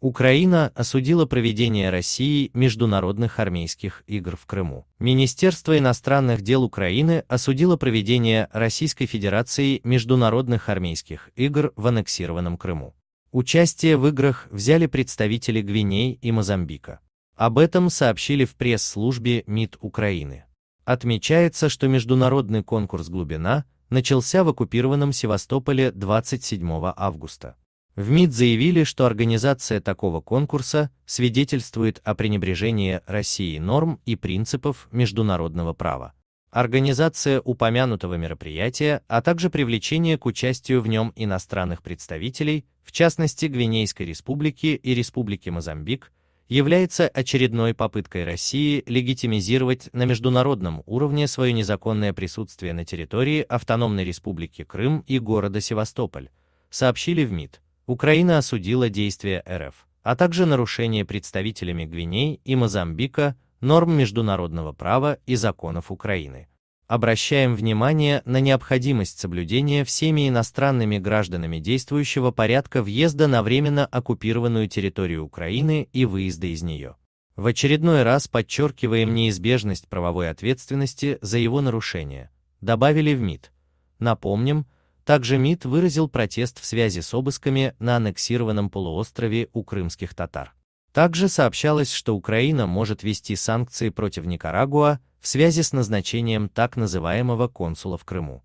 Украина осудила проведение России международных армейских игр в Крыму. Министерство иностранных дел Украины осудило проведение Российской Федерации международных армейских игр в аннексированном Крыму. Участие в играх взяли представители Гвиней и Мозамбика. Об этом сообщили в пресс-службе МИД Украины. Отмечается, что международный конкурс «Глубина» начался в оккупированном Севастополе 27 августа. В МИД заявили, что организация такого конкурса свидетельствует о пренебрежении России норм и принципов международного права. Организация упомянутого мероприятия, а также привлечение к участию в нем иностранных представителей, в частности Гвинейской республики и Республики Мозамбик, является очередной попыткой России легитимизировать на международном уровне свое незаконное присутствие на территории Автономной Республики Крым и города Севастополь, сообщили в МИД. Украина осудила действия РФ, а также нарушение представителями Гвинеи и Мозамбика норм международного права и законов Украины. Обращаем внимание на необходимость соблюдения всеми иностранными гражданами действующего порядка въезда на временно оккупированную территорию Украины и выезда из нее. В очередной раз подчеркиваем неизбежность правовой ответственности за его нарушение, добавили в МИД. Напомним, также МИД выразил протест в связи с обысками на аннексированном полуострове у крымских татар. Также сообщалось, что Украина может ввести санкции против Никарагуа в связи с назначением так называемого консула в Крыму.